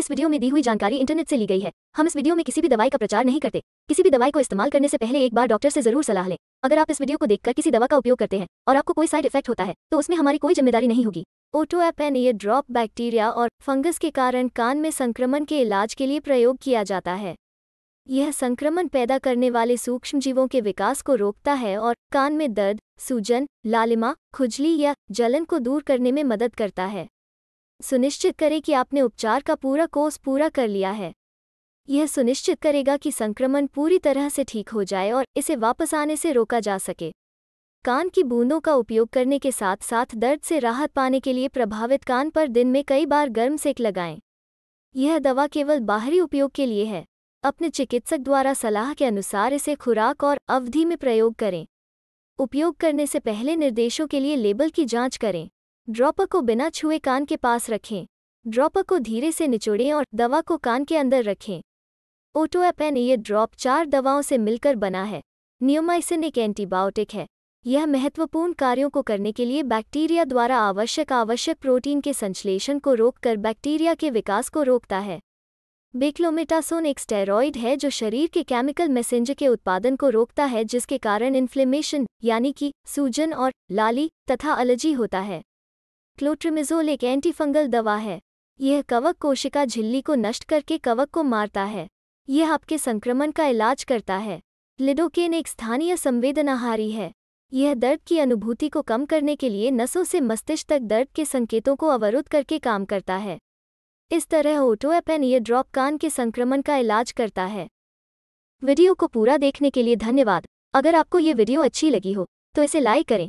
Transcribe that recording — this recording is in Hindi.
इस वीडियो में दी हुई जानकारी इंटरनेट से ली गई है हम इस वीडियो में किसी भी दवाई का प्रचार नहीं करते किसी भी दवाई को इस्तेमाल करने से पहले एक बार डॉक्टर से जरूर सलाह लें अगर आप इस वीडियो को देखकर किसी दवा का उपयोग करते हैं और आपको कोई साइड इफेक्ट होता है तो उसमें हमारी कोई जिम्मेदारी नहीं होगी ओटोएपेन ये ड्रॉप बैक्टीरिया और फंगस के कारण कान में संक्रमण के इलाज के लिए प्रयोग किया जाता है यह संक्रमण पैदा करने वाले सूक्ष्म जीवों के विकास को रोकता है और कान में दर्द सूजन लालिमा खुजली या जलन को दूर करने में मदद करता है सुनिश्चित करें कि आपने उपचार का पूरा कोर्स पूरा कर लिया है यह सुनिश्चित करेगा कि संक्रमण पूरी तरह से ठीक हो जाए और इसे वापस आने से रोका जा सके कान की बूंदों का उपयोग करने के साथ साथ दर्द से राहत पाने के लिए प्रभावित कान पर दिन में कई बार गर्म सेक लगाएं यह दवा केवल बाहरी उपयोग के लिए है अपने चिकित्सक द्वारा सलाह के अनुसार इसे खुराक और अवधि में प्रयोग करें उपयोग करने से पहले निर्देशों के लिए लेबल की जांच करें ड्रॉपर को बिना छुए कान के पास रखें ड्रॉपर को धीरे से निचोड़ें और दवा को कान के अंदर रखें ओटोएपेन ये ड्रॉप चार दवाओं से मिलकर बना है नियोमाइसिन एक एंटीबायोटिक है यह महत्वपूर्ण कार्यों को करने के लिए बैक्टीरिया द्वारा आवश्यक आवश्यक प्रोटीन के संश्लेषण को रोककर बैक्टीरिया के विकास को रोकता है बेक्लोमेटासोन एक स्टेरॉइड है जो शरीर के केमिकल मैसेंजर के उत्पादन को रोकता है जिसके कारण इन्फ्लेमेशन यानी कि सूजन और लाली तथा एलर्जी होता है क्लोट्रिमिजोल एक एंटीफंगल दवा है यह कवक कोशिका झिल्ली को नष्ट करके कवक को मारता है यह आपके संक्रमण का इलाज करता है लिडोकेन एक स्थानीय संवेदनाहारी है यह दर्द की अनुभूति को कम करने के लिए नसों से मस्तिष्क तक दर्द के संकेतों को अवरुद्ध करके काम करता है इस तरह ओटोएपेन ये ड्रॉप कान के संक्रमण का इलाज करता है वीडियो को पूरा देखने के लिए धन्यवाद अगर आपको ये वीडियो अच्छी लगी हो तो इसे लाइक करें